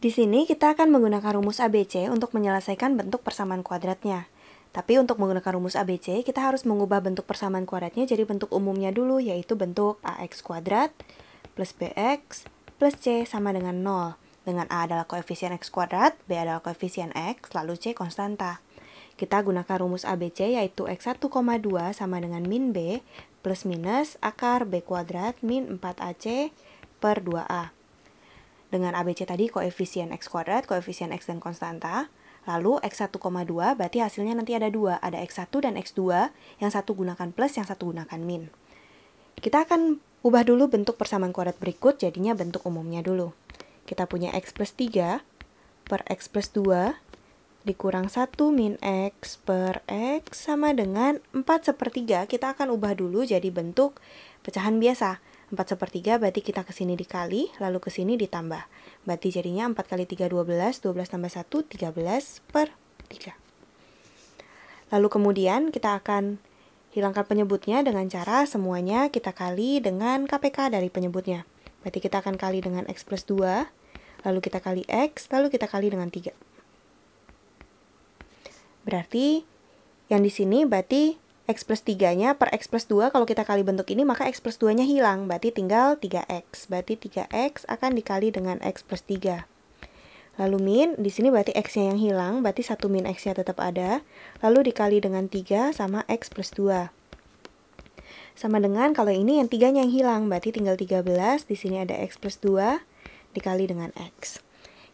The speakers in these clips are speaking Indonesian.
Di sini kita akan menggunakan rumus ABC untuk menyelesaikan bentuk persamaan kuadratnya. Tapi untuk menggunakan rumus ABC, kita harus mengubah bentuk persamaan kuadratnya jadi bentuk umumnya dulu, yaitu bentuk AX kuadrat plus BX plus C sama dengan 0. Dengan A adalah koefisien X kuadrat, B adalah koefisien X, lalu C konstanta. Kita gunakan rumus ABC yaitu X1,2 sama dengan min B plus minus akar B kuadrat min 4AC per 2A dengan ABC tadi koefisien X kuadrat, koefisien X dan konstanta. Lalu X1,2 berarti hasilnya nanti ada dua, ada X1 dan X2, yang satu gunakan plus, yang satu gunakan min. Kita akan ubah dulu bentuk persamaan kuadrat berikut, jadinya bentuk umumnya dulu. Kita punya X plus 3 per X plus 2 dikurang 1 min X per X sama dengan 4 sepertiga. Kita akan ubah dulu jadi bentuk pecahan biasa. 4 sepertiga berarti kita ke sini dikali, lalu ke sini ditambah. Berarti jadinya 4 kali 3, 12, 12 tambah 1, 13 per 3. Lalu kemudian kita akan hilangkan penyebutnya dengan cara semuanya kita kali dengan KPK dari penyebutnya. Berarti kita akan kali dengan X plus 2, lalu kita kali X, lalu kita kali dengan 3. Berarti yang di sini berarti X plus 3-nya per X plus 2 kalau kita kali bentuk ini maka X plus 2-nya hilang. Berarti tinggal 3X. Berarti 3X akan dikali dengan X plus 3. Lalu min, di sini berarti X-nya yang hilang, berarti 1 min X-nya tetap ada. Lalu dikali dengan 3 sama X plus 2. Sama dengan kalau ini yang 3-nya yang hilang, berarti tinggal 13. Di sini ada X plus 2 dikali dengan X.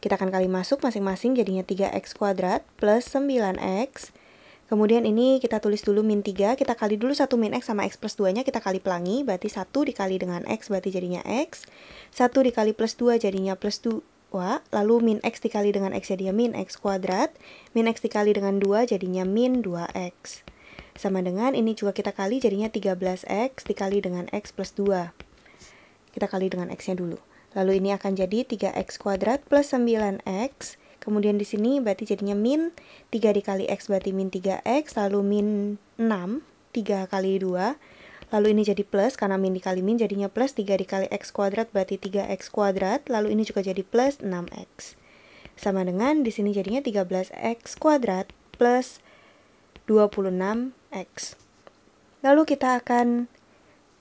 Kita akan kali masuk masing-masing jadinya 3X kuadrat plus 9X dikali Kemudian ini kita tulis dulu min 3, kita kali dulu 1 min X sama X plus 2-nya kita kali pelangi, berarti 1 dikali dengan X berarti jadinya X, 1 dikali plus 2 jadinya plus 2, lalu min X dikali dengan X jadinya min X kuadrat, min X dikali dengan 2 jadinya min 2X. Sama dengan ini juga kita kali jadinya 13X dikali dengan X plus 2. Kita kali dengan X-nya dulu. Lalu ini akan jadi 3X kuadrat plus 9X Kemudian di sini berarti jadinya min 3 dikali x berarti min 3x, lalu min 6, 3 kali 2. Lalu ini jadi plus karena min dikali min jadinya plus 3 dikali x kuadrat berarti 3x kuadrat, lalu ini juga jadi plus 6x. Sama dengan di sini jadinya 13x kuadrat plus 26x. Lalu kita akan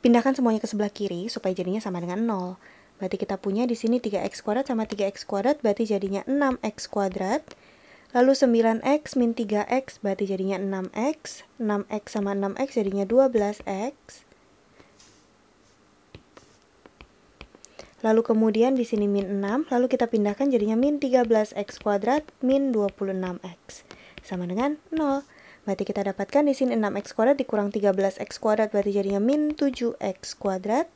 pindahkan semuanya ke sebelah kiri supaya jadinya sama dengan 0. Berarti kita punya di sini 3x kuadrat sama 3x kuadrat berarti jadinya 6x kuadrat. Lalu 9x min 3x berarti jadinya 6x. 6x sama 6x jadinya 12x. Lalu kemudian di sini min 6, lalu kita pindahkan jadinya min 13x kuadrat min 26x. Sama dengan 0. Berarti kita dapatkan di sini 6x kuadrat dikurang 13x kuadrat berarti jadinya min 7x kuadrat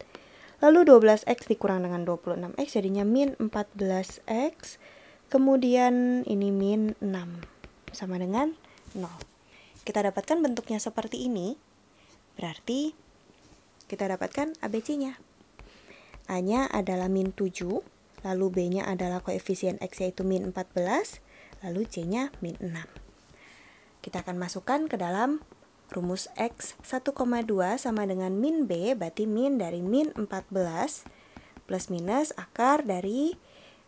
Lalu 12x dikurang dengan 26x jadinya min 14x. Kemudian ini min 6 sama dengan 0. Kita dapatkan bentuknya seperti ini. Berarti kita dapatkan ABC-nya. A-nya adalah min 7, lalu B-nya adalah koefisien X yaitu min 14, lalu C-nya min 6. Kita akan masukkan ke dalam Rumus X 1,2 sama dengan min B berarti min dari min 14 plus minus akar dari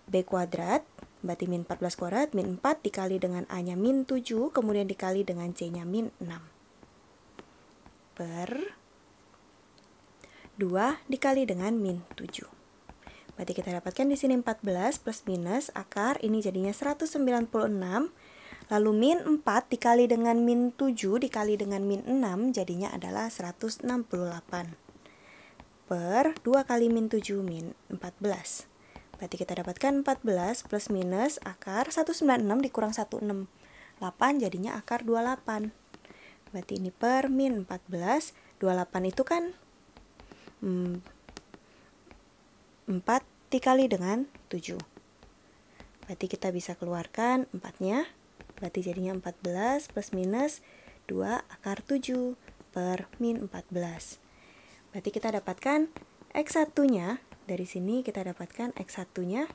B kuadrat berarti min 14 kuadrat, min 4 dikali dengan A-nya min 7, kemudian dikali dengan C-nya min 6 per 2 dikali dengan min 7 berarti kita dapatkan di sini 14 plus minus akar ini jadinya 196 Lalu min 4 dikali dengan min 7 dikali dengan min 6 jadinya adalah 168 per 2 kali min 7 min 14. Berarti kita dapatkan 14 plus minus akar 196 dikurang 168 jadinya akar 28. Berarti ini per min 14. 28 itu kan hmm, 4 dikali dengan 7. Berarti kita bisa keluarkan 4-nya. Berarti jadinya 14 plus minus 2 akar 7 per min 14. Berarti kita dapatkan X1-nya, dari sini kita dapatkan X1-nya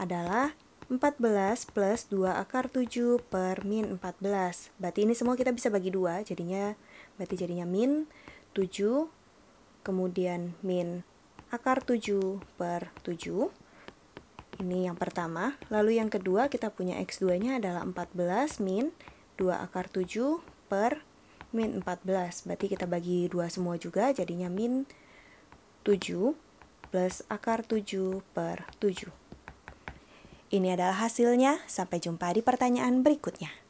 adalah 14 plus 2 akar 7 per min 14. Berarti ini semua kita bisa bagi dua, jadinya berarti jadinya min 7 kemudian min akar 7 per 7 ini yang pertama. Lalu yang kedua kita punya X2-nya adalah 14 min 2 akar 7 per min 14. Berarti kita bagi 2 semua juga jadinya min 7 plus akar 7 per 7. Ini adalah hasilnya. Sampai jumpa di pertanyaan berikutnya.